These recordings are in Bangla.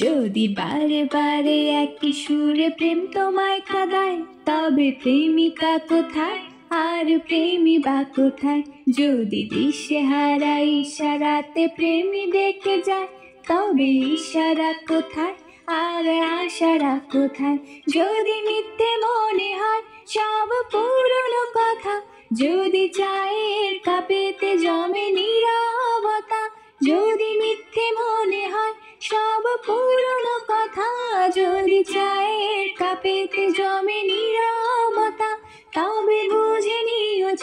যদি বারে বারে একই সুরে প্রেম তোমায় কাদায় তবে প্রেমিকা কোথায় আর প্রেমী বা কোথায় যদি দিশে হারা ইশারাতে প্রেমী দেখে যায় তবে ইশারা কোথায় আর আশারা কোথায় যদি মিথ্যে মনে হয় সব পুরনো কথা যদি চায়ের কাপেতে জমে নি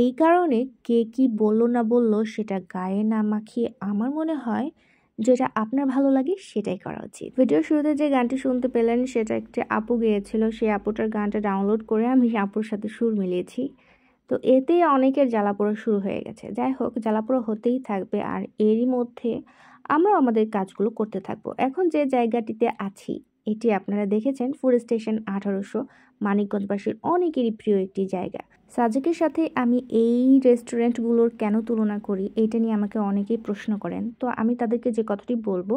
এই কারণে কে কি বলল না বলল সেটা গায়ে না মাখিয়ে আমার মনে হয় যেটা আপনার ভালো লাগে সেটাই করা উচিত ভিডিও শুরুতে যে গানটি শুনতে পেলেন সেটা একটি আপু গিয়েছিল সেই আপুটার গানটা ডাউনলোড করে আমি আপুর সাথে সুর মিলিয়েছি তো এতে অনেকের জ্বালাপোড়া শুরু হয়ে গেছে যাই হোক জ্বালাপোড়া হতেই থাকবে আর এরই মধ্যে আমরা আমাদের কাজগুলো করতে থাকবো এখন যে জায়গাটিতে আছি এটি আপনারা দেখেছেন ফুড স্টেশন আঠারোশো মানিকগঞ্জবাসীর অনেকেরই প্রিয় একটি জায়গা সাজেকের সাথে আমি এই রেস্টুরেন্টগুলোর কেন তুলনা করি এটা নিয়ে আমাকে অনেকেই প্রশ্ন করেন তো আমি তাদেরকে যে কথাটি বলবো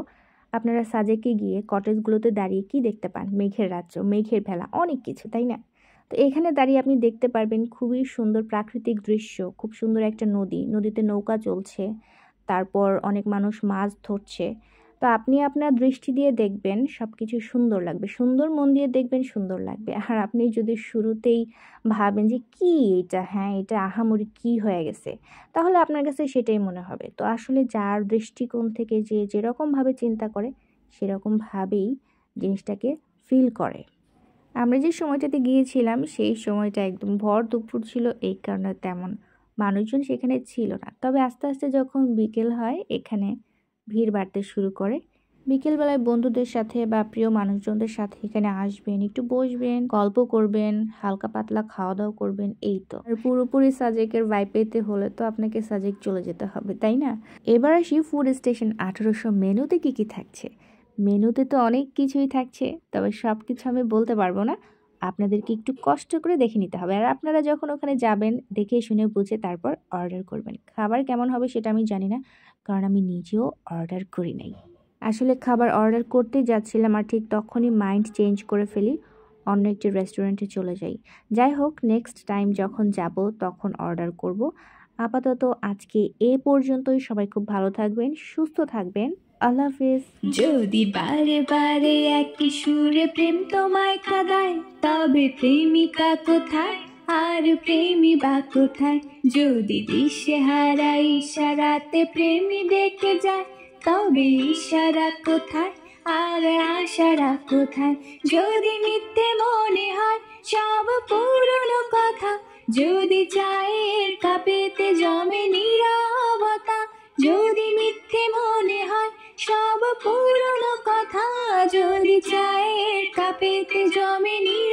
আপনারা সাজেকে গিয়ে কটেজগুলোতে দাঁড়িয়ে কি দেখতে পান মেঘের রাজ্য মেঘের ভেলা অনেক কিছু তাই না তো এখানে দাঁড়িয়ে আপনি দেখতে পারবেন খুবই সুন্দর প্রাকৃতিক দৃশ্য খুব সুন্দর একটা নদী নদীতে নৌকা চলছে তারপর অনেক মানুষ মাছ ধরছে তো আপনি আপনার দৃষ্টি দিয়ে দেখবেন সব কিছু সুন্দর লাগবে সুন্দর মন দিয়ে দেখবেন সুন্দর লাগবে আর আপনি যদি শুরুতেই ভাবেন যে কি এটা হ্যাঁ এটা আহামরি কি হয়ে গেছে তাহলে আপনার কাছে সেটাই মনে হবে তো আসলে যার দৃষ্টিকোণ থেকে যে যেরকমভাবে চিন্তা করে সেরকমভাবেই জিনিসটাকে ফিল করে আমরা যে সময়টাতে গিয়েছিলাম সেই সময়টা একদম ভর দুপুর ছিল এই কারণে তেমন মানুষজন সেখানে ছিল না তবে আস্তে আস্তে যখন বিকেল হয় এখানে ভিড় বাড়তে শুরু করে বিকেলবেলায় বন্ধুদের সাথে বা প্রিয় মানুষজনদের সাথে এখানে আসবেন একটু বসবেন গল্প করবেন হালকা পাতলা খাওয়া দাওয়া করবেন এই তো আর পুরোপুরি সাজেকের ভাই পেতে হলে তো আপনাকে সাজেক চলে যেতে হবে তাই না এবার আসি ফুড স্টেশন আঠেরোশো মেনুতে কি কি থাকছে মেনুতে তো অনেক কিছুই থাকছে তবে সব কিছু আমি বলতে পারবো না আপনাদেরকে একটু কষ্ট করে দেখে নিতে হবে আর আপনারা যখন ওখানে যাবেন দেখে শুনে বুঝে তারপর অর্ডার করবেন খাবার কেমন হবে সেটা আমি জানি না কারণ আমি নিজেও অর্ডার করি নাই আসলে খাবার অর্ডার করতে যাচ্ছিলাম আর ঠিক তখনই মাইন্ড চেঞ্জ করে ফেলি অন্য একটি রেস্টুরেন্টে চলে যাই যাই হোক নেক্সট টাইম যখন যাব তখন অর্ডার করব আপাতত আজকে এ পর্যন্তই সবাই খুব ভালো থাকবেন সুস্থ থাকবেন যদি বারে বারে একই সুরে প্রেম তোমায় কাদায় তবে প্রেমিকা কোথায় আর প্রেমী বা কোথায় যদি দিশে হারা ইশারাতে প্রেমী দেখে যায় তবে ইশারা কোথায় আর আশারা কোথায় যদি মিথ্যে মনে হয় সব পুরনো কথা যদি চায় যদি চায়ের কাপেতে জমে নিয়ে